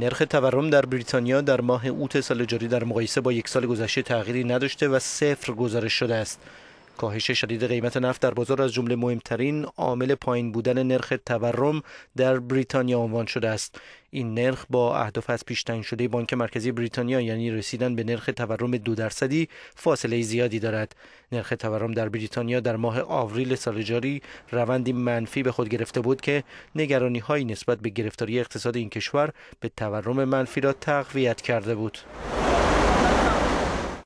نرخ تورم در بریتانیا در ماه اوت سال جاری در مقایسه با یک سال گذشته تغییری نداشته و صفر گزارش شده است. کاهش شدید قیمت نفت در بازار از جمله مهمترین عامل پایین بودن نرخ تورم در بریتانیا عنوان شده است این نرخ با اهداف از پیش شده بانک مرکزی بریتانیا یعنی رسیدن به نرخ تورم دو درصدی فاصله زیادی دارد نرخ تورم در بریتانیا در ماه آوریل سال جاری روندی منفی به خود گرفته بود که نگرانی هایی نسبت به گرفتاری اقتصاد این کشور به تورم منفی را تقویت کرده بود